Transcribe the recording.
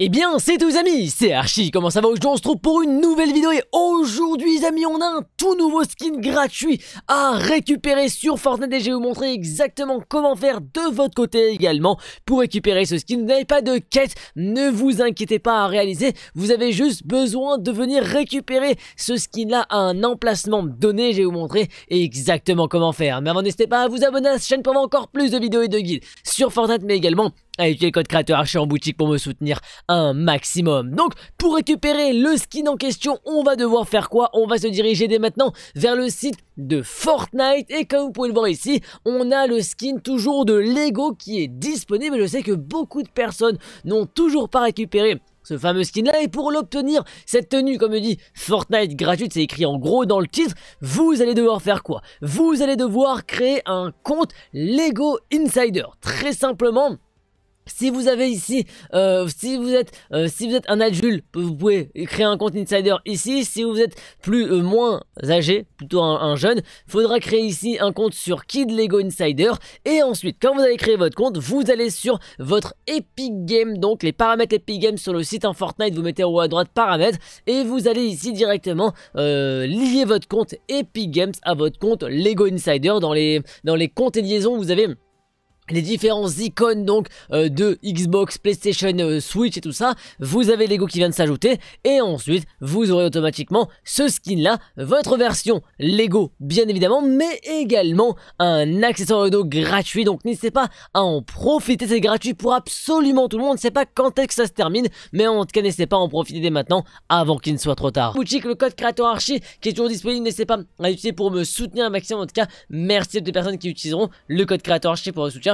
Eh bien, c'est tous amis, c'est Archie, comment ça va Aujourd'hui, on se retrouve pour une nouvelle vidéo et aujourd'hui, amis, on a un tout nouveau skin gratuit à récupérer sur Fortnite et je vais vous montrer exactement comment faire de votre côté également pour récupérer ce skin. Vous n'avez pas de quête, ne vous inquiétez pas à réaliser, vous avez juste besoin de venir récupérer ce skin-là à un emplacement donné. Je vais vous montrer exactement comment faire. Mais avant, n'hésitez pas à vous abonner à cette chaîne pour avoir encore plus de vidéos et de guides sur Fortnite, mais également avec utiliser le code créateur archer en boutique pour me soutenir un maximum. Donc, pour récupérer le skin en question, on va devoir faire quoi On va se diriger dès maintenant vers le site de Fortnite et comme vous pouvez le voir ici, on a le skin toujours de Lego qui est disponible. Je sais que beaucoup de personnes n'ont toujours pas récupéré ce fameux skin là et pour l'obtenir cette tenue comme dit Fortnite gratuite c'est écrit en gros dans le titre vous allez devoir faire quoi vous allez devoir créer un compte Lego Insider très simplement si vous avez ici, euh, si vous êtes, euh, si vous êtes un adulte, vous pouvez créer un compte insider ici. Si vous êtes plus euh, moins âgé, plutôt un, jeune, jeune, faudra créer ici un compte sur Kid Lego Insider. Et ensuite, quand vous avez créé votre compte, vous allez sur votre Epic Game, donc les paramètres Epic Games sur le site en hein, Fortnite. Vous mettez en haut à droite paramètres et vous allez ici directement lier votre compte Epic Games à votre compte Lego Insider. Dans les dans les comptes et liaisons, vous avez les différentes icônes donc euh, de Xbox, PlayStation, euh, Switch et tout ça, vous avez l'ego qui vient de s'ajouter et ensuite vous aurez automatiquement ce skin là, votre version Lego bien évidemment, mais également un accessoire Lego gratuit donc n'hésitez pas à en profiter, c'est gratuit pour absolument tout le monde, on ne sait pas quand est-ce que ça se termine, mais en tout cas n'hésitez pas à en profiter dès maintenant avant qu'il ne soit trop tard. Boutique, le code créateur archi qui est toujours disponible, n'hésitez pas à l'utiliser pour me soutenir un maximum en tout cas, merci à toutes les personnes qui utiliseront le code créateur archi pour me soutenir